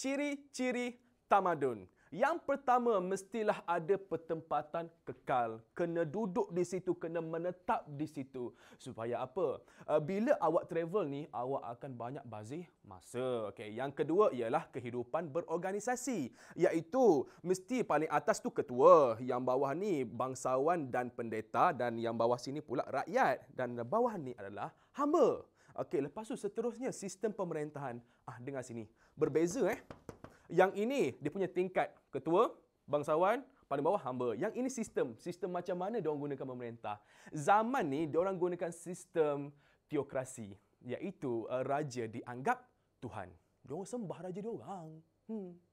ciri-ciri tamadun. Yang pertama mestilah ada pertempatan kekal. Kena duduk di situ, kena menetap di situ. Supaya apa? Uh, bila awak travel ni, awak akan banyak bazir masa. Okay. Yang kedua ialah kehidupan berorganisasi. Iaitu mesti paling atas tu ketua. Yang bawah ni bangsawan dan pendeta. Dan yang bawah sini pula rakyat. Dan bawah ni adalah hamba. Okey, lepas tu seterusnya sistem pemerintahan. Ah, dengar sini. Berbeza eh. Yang ini dia punya tingkat ketua, bangsawan, paling bawah hamba. Yang ini sistem. Sistem macam mana dia orang gunakan pemerintah. Zaman ni dia orang gunakan sistem teokrasi. Iaitu uh, raja dianggap Tuhan. Dia orang sembah raja dia orang. Hmm.